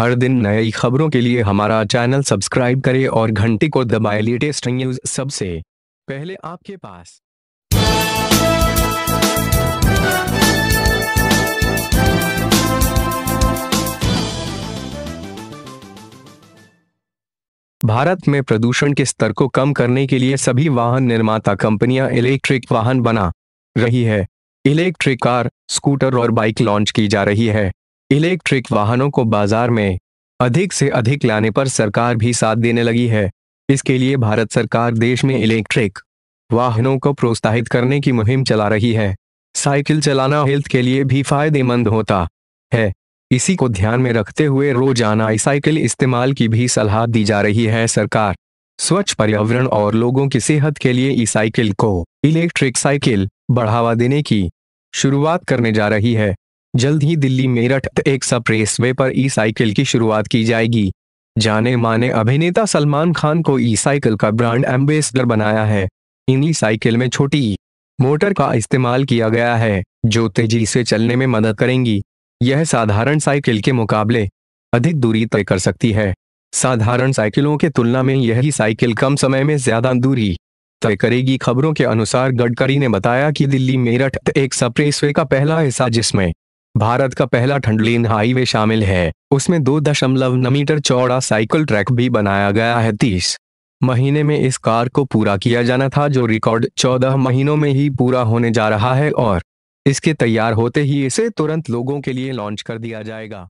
हर दिन नई खबरों के लिए हमारा चैनल सब्सक्राइब करें और घंटी को दबाए लेटेस्ट न्यूज सबसे पहले आपके पास भारत में प्रदूषण के स्तर को कम करने के लिए सभी वाहन निर्माता कंपनियां इलेक्ट्रिक वाहन बना रही है इलेक्ट्रिक कार स्कूटर और बाइक लॉन्च की जा रही है इलेक्ट्रिक वाहनों को बाजार में अधिक से अधिक लाने पर सरकार भी साथ देने लगी है इसके लिए भारत सरकार देश में इलेक्ट्रिक वाहनों को प्रोत्साहित करने की मुहिम चला रही है साइकिल चलाना हेल्थ के लिए भी फायदेमंद होता है इसी को ध्यान में रखते हुए रोजाना साइकिल इस्तेमाल की भी सलाह दी जा रही है सरकार स्वच्छ पर्यावरण और लोगों की सेहत के लिए ई साइकिल को इलेक्ट्रिक साइकिल बढ़ावा देने की शुरुआत करने जा रही है जल्द ही दिल्ली मेरठ एक वे पर ई साइकिल की शुरुआत की जाएगी जाने माने अभिनेता सलमान खान को ई साइकिल का ब्रांड एम्बेसडर बनाया है इन्हीं साइकिल में छोटी मोटर का इस्तेमाल किया गया है जो तेजी से चलने में मदद करेंगी यह साधारण साइकिल के मुकाबले अधिक दूरी तय कर सकती है साधारण साइकिलों के तुलना में यह साइकिल कम समय में ज्यादा दूरी तय करेगी खबरों के अनुसार गडकरी ने बताया कि दिल्ली मेरठ एक सप्रेसवे का पहला हिस्सा जिसमें भारत का पहला ठंडलीन हाईवे शामिल है उसमें दो दशमलव न मीटर चौड़ा साइकिल ट्रैक भी बनाया गया है तीस महीने में इस कार को पूरा किया जाना था जो रिकॉर्ड चौदह महीनों में ही पूरा होने जा रहा है और इसके तैयार होते ही इसे तुरंत लोगों के लिए लॉन्च कर दिया जाएगा